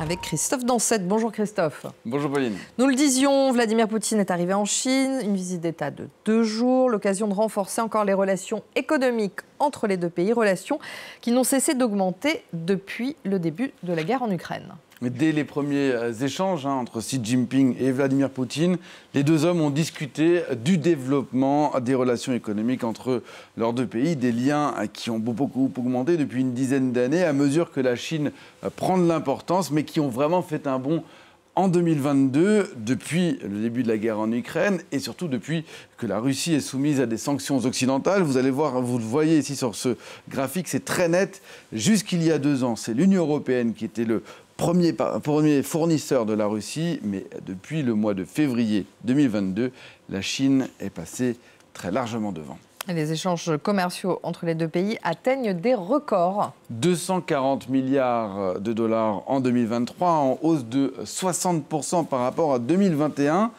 Avec Christophe Dansette. Bonjour Christophe. Bonjour Pauline. Nous le disions, Vladimir Poutine est arrivé en Chine, une visite d'État de deux jours, l'occasion de renforcer encore les relations économiques entre les deux pays, relations qui n'ont cessé d'augmenter depuis le début de la guerre en Ukraine mais dès les premiers euh, échanges hein, entre Xi Jinping et Vladimir Poutine, les deux hommes ont discuté du développement des relations économiques entre leurs deux pays, des liens qui ont beaucoup augmenté depuis une dizaine d'années à mesure que la Chine euh, prend de l'importance, mais qui ont vraiment fait un bond en 2022, depuis le début de la guerre en Ukraine et surtout depuis que la Russie est soumise à des sanctions occidentales. Vous allez voir, vous le voyez ici sur ce graphique, c'est très net. Jusqu'il y a deux ans, c'est l'Union européenne qui était le premier, fournisseur de la Russie, mais depuis le mois de février 2022, la Chine est passée très largement devant. les échanges commerciaux entre les deux pays atteignent des records. 240 milliards de dollars en 2023, en hausse de 60% par rapport à 2021.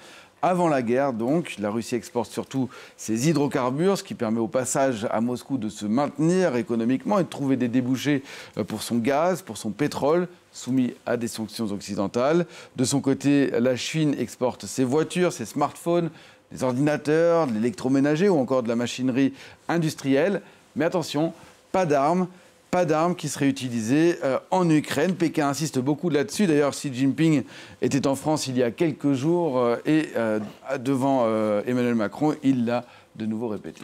Avant la guerre, donc, la Russie exporte surtout ses hydrocarbures, ce qui permet au passage à Moscou de se maintenir économiquement et de trouver des débouchés euh, pour son gaz, pour son pétrole soumis à des sanctions occidentales. De son côté, la Chine exporte ses voitures, ses smartphones, des ordinateurs, de l'électroménager ou encore de la machinerie industrielle. Mais attention, pas d'armes pas d'armes qui seraient utilisées euh, en Ukraine. Pékin insiste beaucoup là-dessus. D'ailleurs, Xi Jinping était en France il y a quelques jours euh, et euh, devant Emmanuel Macron, il l'a de nouveau répété.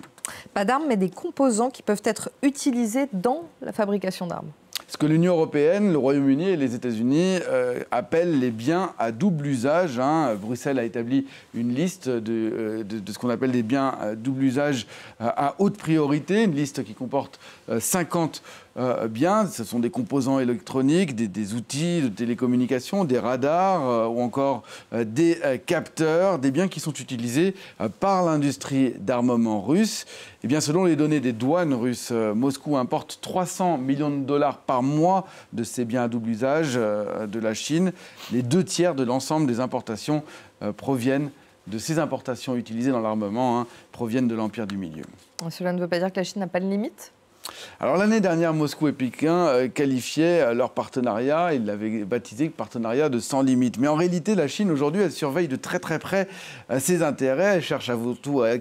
Pas d'armes, mais des composants qui peuvent être utilisés dans la fabrication d'armes. Ce que l'Union européenne, le Royaume-Uni et les États-Unis appellent les biens à double usage. Hein. Bruxelles a établi une liste de, de ce qu'on appelle des biens à double usage à haute priorité, une liste qui comporte 50 euh, bien, ce sont des composants électroniques, des, outils de télécommunication, des radars euh, ou encore euh, des capteurs, des biens qui sont utilisés par l'industrie d'armement russe. et eh bien, selon les données des douanes russes, Moscou importe 300 millions de dollars par mois de ces biens à double usage de la Chine. Les deux tiers de l'ensemble des importations proviennent de ces importations utilisées dans l'armement, hein, proviennent de l'Empire du Milieu. Cela ne veut pas dire que la Chine n'a pas de limite alors l'année dernière, Moscou et Pékin euh, qualifiaient euh, leur partenariat, ils l'avaient baptisé partenariat de sans limite. Mais en réalité, la Chine aujourd'hui, elle surveille de très très près euh, ses intérêts, elle cherche avant tout à,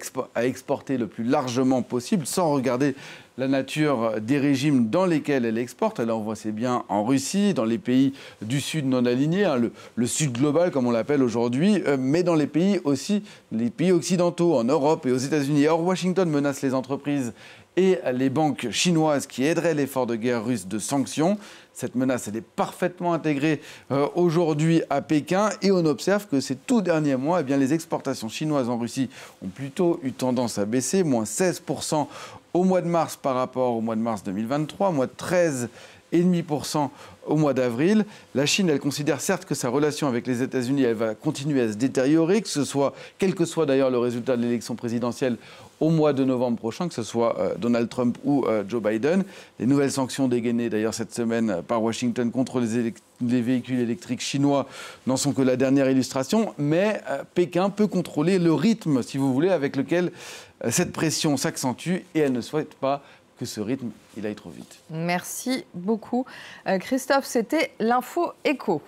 exporter le plus largement possible sans regarder la nature des régimes dans lesquels elle exporte. Elle envoie ses biens en Russie, dans les pays du Sud non alignés, hein, le, Sud global comme on l'appelle aujourd'hui, mais dans les pays aussi, les pays occidentaux, en Europe et aux États-Unis. Or, Washington menace les entreprises et les banques chinoises qui aideraient l'effort de guerre russe de sanctions. Cette menace, elle est parfaitement intégrée euh, aujourd'hui à Pékin et on observe que ces tout derniers mois, eh bien, les exportations chinoises en Russie ont plutôt eu tendance à baisser, moins 16% au mois de mars par rapport au mois de mars 2023, moins 13% cent au mois d'avril. La Chine, elle considère certes que sa relation avec les États-Unis, elle va continuer à se détériorer, que ce soit, quel que soit d'ailleurs le résultat de l'élection présidentielle au mois de novembre prochain, que ce soit euh, Donald Trump ou euh, Joe Biden. Les nouvelles sanctions dégainées d'ailleurs cette semaine par Washington contre les, véhicules électriques chinois n'en sont que la dernière illustration, mais euh, Pékin peut contrôler le rythme, si vous voulez, avec lequel cette pression s'accentue et elle ne souhaite pas que ce rythme, il aille trop vite. Merci beaucoup. Euh, Christophe, c'était l'info écho.